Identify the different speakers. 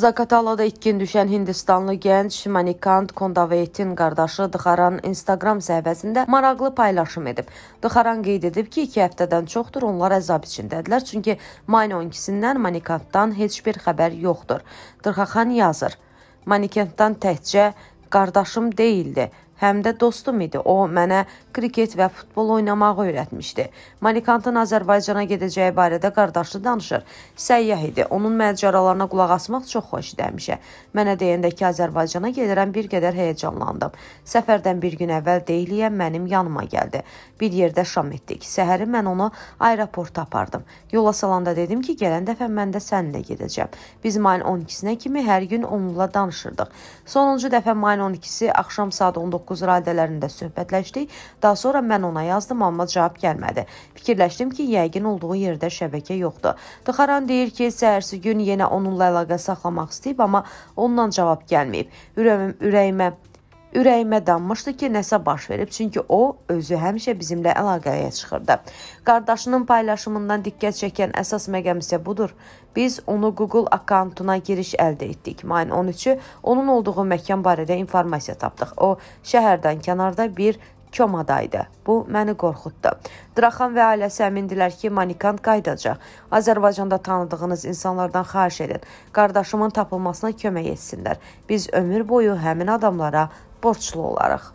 Speaker 1: Zaqatalada itkin düşən Hindistanlı gənc Manikant Kondavetin qardaşı Dıxaran Instagram səhifəsində maraqlı paylaşım edib. Dıxaran qeyd edib ki, 2 həftədən çoxdur onlar əzab içindədirlər, çünki mayın 12-sindən Manikantdan heç bir xəbər yoxdur. Dırxaxan yazır: Manikantdan təkcə qardaşım deyildi həm də dostum idi. O mənə kriket və futbol oynamağı öyrətmişdi. Malikantın Azərbaycana gedəcəyi barədə qardaşı danışır. Səyyah idi. Onun məcəralarına qulaq asmaq çox xoş idi həmişə. Mənə deyəndə ki, Azərbaycana gedirəm bir qədər həyəcanlandım. Səfərdən bir gün əvvəl Deyliyə mənim yanıma gəldi. Bir yerdə şam etdik. Səhəri mən onu aeroporta apardım. Yola salanda dedim ki, gələn dəfə mən də səninlə gedəcəm. Biz mayın 12-sinə kimi hər gün onunla danışırdıq. Sonuncu dəfə mayın 12-si axşam saat 19 9 radələrində söhbətləşdik. Daha sonra mən ona yazdım, amma cavab gəlmədi. Fikirləşdim ki, yəqin olduğu yerdə şəbəkə yoxdur. Tıxaran deyir ki, səhərsi gün yenə onunla əlaqə saxlamaq istəyib, amma ondan cavab gəlməyib. Ürəyim, ürəyimə Ürəyimə danmışdı ki, nəsə baş verib, çünki o özü həmişə bizimlə əlaqəyə çıxırdı. Qardaşının paylaşımından diqqət çəkən əsas məqam isə budur. Biz onu Google akkauntuna giriş əldə etdik. Mayın 13-ü onun olduğu məkan barədə informasiya tapdıq. O şəhərdən kənarda bir Komada idi. Bu məni qorxutdu. Draxan və ailəsi əmindilər ki, Manikant qayıdacaq. Azərbaycanda tanıdığınız insanlardan xahiş edin, qardaşımın tapılmasına kömək etsinlər. Biz ömür boyu həmin adamlara borclu olarıq.